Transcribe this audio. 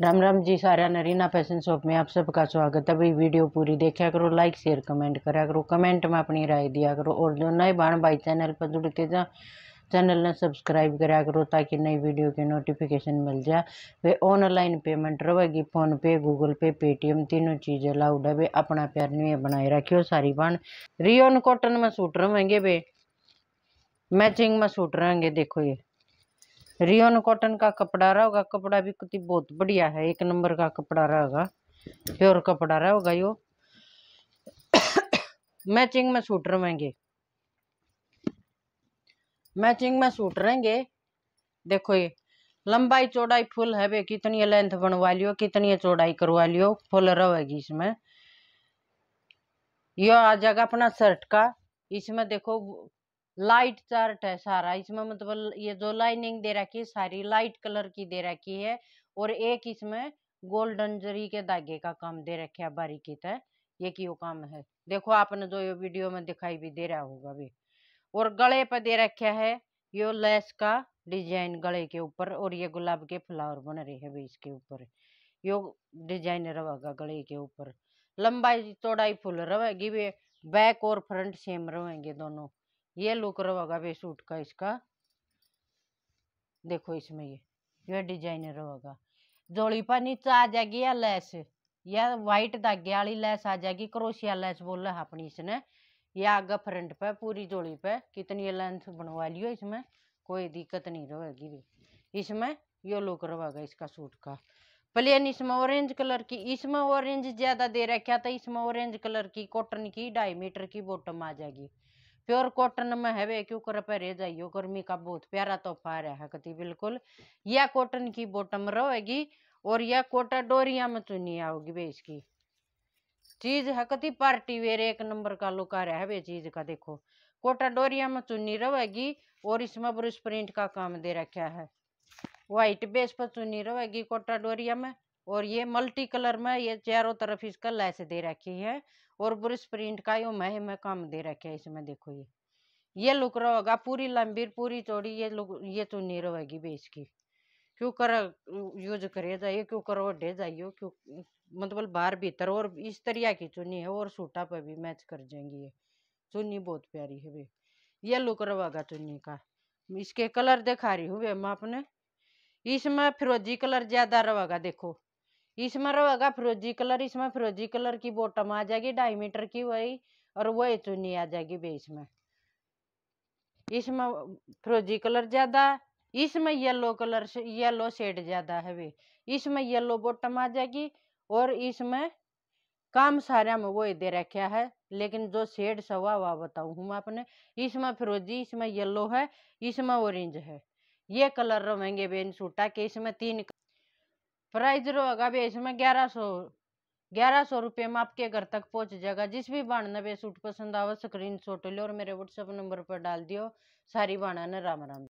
राम राम जी सारा नरीना fashion shop में आप सबका स्वागत है भाई वीडियो पूरी देखा करो लाइक शेयर कमेंट करा करो कमेंट में अपनी राय दिया करो और जो नए बाण भाई चैनल पर जुड़ते जा चैनल ने सब्सक्राइब करा करो ताकि नई वीडियो की नोटिफिकेशन मिल जाए वे ऑनलाइन पेमेंट रहेगी PhonePe Google Pay Paytm तीनों चीज़ अलाउड है वे अपना प्यार नहीं बनाए रखियो सारी बाण रियोन कॉटन में सूट रहेंगे वे मैचिंग में सूट रहेंगे देखो ये रियोन कॉटन का कपड़ा रहेगा कपड़ा भी कुछ बहुत बढ़िया है एक नंबर का कपड़ा रहेगा प्योर कपड़ा रहेगा यो मैचिंग में सूट रहेंगे मैचिंग में सूट रहेंगे देखो ये लंबाई चौड़ाई फुल है वे कितनी लेंथ बनवा लियो कितनी चौड़ाई करवा लियो फुल रहेगी इसमें यो आ जाएगा अपना शर्ट का इसमें देखो लाइट चार्ट है सारा इसमें मतलब ये जो लाइनिंग दे रखी है सारी लाइट कलर की दे रखी है और एक इसमें गोल्डन जरी के धागे का काम दे रखे है बारीकी तय ये क्यों काम है देखो आपने जो ये वीडियो में दिखाई भी दे रहा होगा भी और गले पर दे रखे है यो लेस का डिजाइन गले के ऊपर और ये गुलाब के फ्लावर बन रहे है भाई इसके ऊपर यो डिजाइन रहेगा गले के ऊपर लंबाई चौड़ाई फुल रहेगी भी बैक और फ्रंट सेम रहेंगे दोनों ये लुक रहेगा वे सूट का इसका देखो इसमें ये ये डिजाइन रहेगा जोड़ी पर नीचे आ जाएगी या लैस या वाइट धागे वाली लैस आ जाएगी क्रोशिया लैस बोल रहा अपनी इसने या आगे फ्रंट पे पूरी जोड़ी पे कितनी लेंथ बनवा लियो इसमें कोई दिक्कत नहीं रहेगी भी इसमें ये लुक रहेगा इसका सूट का प्लेन इसमें ऑरेंज कलर की इसमें ऑरेंज ज़्यादा दे रखा था तो इसमें ऑरेंज कलर की कॉटन की ढाई मीटर की बॉटम आ जाएगी प्योर कॉटन में है क्यों कर पे रेजा यो गर्मी का बहुत प्यारा तोहफा रहा है कति बिल्कुल यह कॉटन की बॉटम रहेगी और यह कोटा डोरिया में चुनी आओगी बे इसकी चीज है कति पार्टी वेर एक नंबर का लुका रहा है वे चीज का देखो कोटा डोरिया में चुनी रहेगी और इसमें ब्रुश प्रिंट का काम दे रखा है व्हाइट बेस पर चुनी रहेगी कोटा डोरिया में और ये मल्टी कलर में ये चारों तरफ इसका लैस दे रखी है और ब्रश प्रिंट का यो मह में काम दे रखे है इसमें देखो ये ये लुक रहेगा पूरी लंबी पूरी चौड़ी ये लुक ये चुनी तो रहेगी बेच की क्यों कर यूज करे जाइए क्यों करो डे जाइयो क्यों मतलब बाहर भीतर और इस तरह की चुन्नी है और सूटा पर भी मैच कर जाएंगी ये चुन्नी बहुत प्यारी है भाई ये लुक रहेगा चुन्नी का इसके कलर दिखा रही हूँ मैं अपने इसमें फिरोजी कलर ज़्यादा रहेगा देखो इसमें रहेगा फिरोजी कलर इसमें फिरोजी कलर की बॉटम आ जाएगी डायमीटर की वही और वही चुनी आ जाएगी भी इसमें इसमें फिरोजी कलर ज़्यादा इसमें येलो कलर से येलो शेड ज़्यादा है वे इसमें येलो बॉटम आ जाएगी और इसमें काम सारे में वही दे रखा है लेकिन जो शेड सवा वह हूँ मैं अपने इसमें फिरोजी इसमें येलो है इसमें ऑरेंज है ये कलर रहेंगे बेन सूटा के इसमें तीन कलर... प्राइज रहेगा भी इसमें ग्यारह सौ ग्यारह सौ रुपये में आपके घर तक पहुंच जाएगा जिस भी बाणानबे सूट पसंद आवे स्क्रीन शॉट लो और मेरे व्हाट्सएप नंबर पर डाल दियो सारी बाणा ने राम राम